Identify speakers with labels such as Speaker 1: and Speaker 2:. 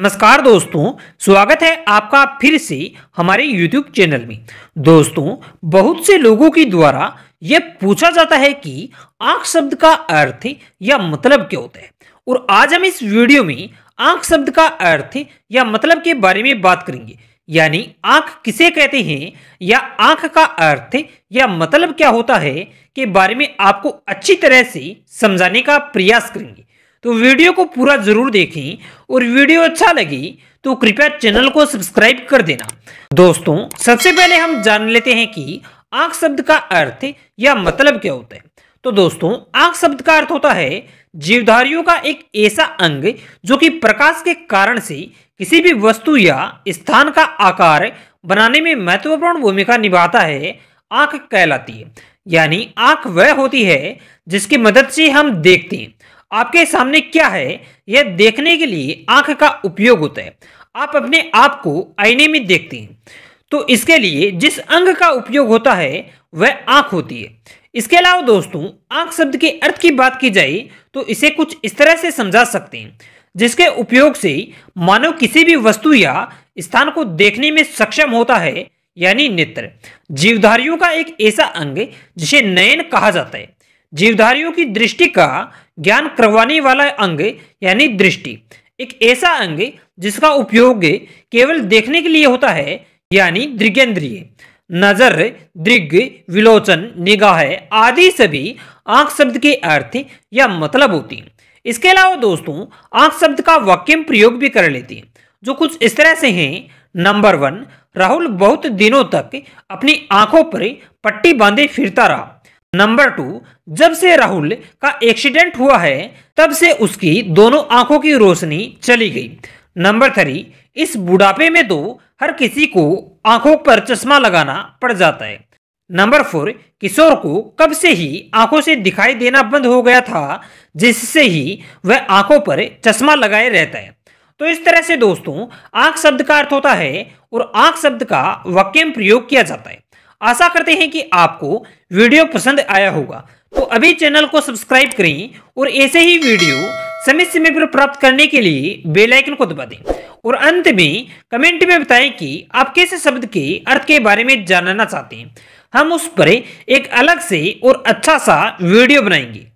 Speaker 1: नमस्कार दोस्तों स्वागत है आपका फिर से हमारे YouTube चैनल में दोस्तों बहुत से लोगों के द्वारा ये पूछा जाता है कि आंख शब्द का अर्थ या मतलब क्या होता है और आज हम इस वीडियो में आंख शब्द का अर्थ या मतलब के बारे में बात करेंगे यानी आंख किसे कहते हैं या आंख का अर्थ या मतलब क्या होता है के बारे में आपको अच्छी तरह से समझाने का प्रयास करेंगे तो वीडियो को पूरा ज़रूर देखें और वीडियो अच्छा लगी तो कृपया चैनल को सब्सक्राइब कर देना दोस्तों सबसे पहले हम जान लेते हैं कि आंख शब्द का अर्थ या मतलब क्या होता है तो दोस्तों आंख शब्द का अर्थ होता है जीवधारियों का एक ऐसा अंग जो कि प्रकाश के कारण से किसी भी वस्तु या स्थान का आकार बनाने में महत्वपूर्ण भूमिका निभाता है आंख कहलाती है यानी आंख वह होती है जिसकी मदद से हम देखते हैं आपके सामने क्या है यह देखने के लिए आंख का उपयोग होता है आप अपने आप को आईने में देखते हैं तो इसके लिए जिस अंग का उपयोग होता है वह आंख होती है इसके अलावा दोस्तों आंख शब्द के अर्थ की बात की जाए तो इसे कुछ इस तरह से समझा सकते हैं जिसके उपयोग से मानव किसी भी वस्तु या स्थान को देखने में सक्षम होता है यानी नेत्र जीवधारियों का एक ऐसा अंग जिसे नयन कहा जाता है जीवधारियों की दृष्टि का ज्ञान करवाने वाला अंग यानी दृष्टि एक ऐसा अंग जिसका उपयोग केवल देखने के लिए होता है यानी दृगेंद्रिय नजर दृग विलोचन निगाह आदि सभी आंख शब्द के अर्थ या मतलब होती हैं इसके अलावा दोस्तों आंख शब्द का वाक्य प्रयोग भी कर लेती हैं जो कुछ इस तरह से हैं नंबर वन राहुल बहुत दिनों तक अपनी आंखों पर पट्टी बांधे फिरता रहा नंबर टू जब से राहुल का एक्सीडेंट हुआ है तब से उसकी दोनों आंखों की रोशनी चली गई नंबर थ्री इस बुढ़ापे में तो हर किसी को आंखों पर चश्मा लगाना पड़ जाता है नंबर फोर किशोर को कब से ही आंखों से दिखाई देना बंद हो गया था जिससे ही वह आंखों पर चश्मा लगाए रहता है तो इस तरह से दोस्तों आंख शब्द का अर्थ होता है और आंख शब्द का वाक्य प्रयोग किया जाता है आशा करते हैं कि आपको वीडियो पसंद आया होगा तो अभी चैनल को सब्सक्राइब करें और ऐसे ही वीडियो समय समय पर प्राप्त करने के लिए बेल आइकन को दबा दें और अंत में कमेंट में बताएं कि आप कैसे शब्द के अर्थ के बारे में जानना चाहते हैं हम उस पर एक अलग से और अच्छा सा वीडियो बनाएंगे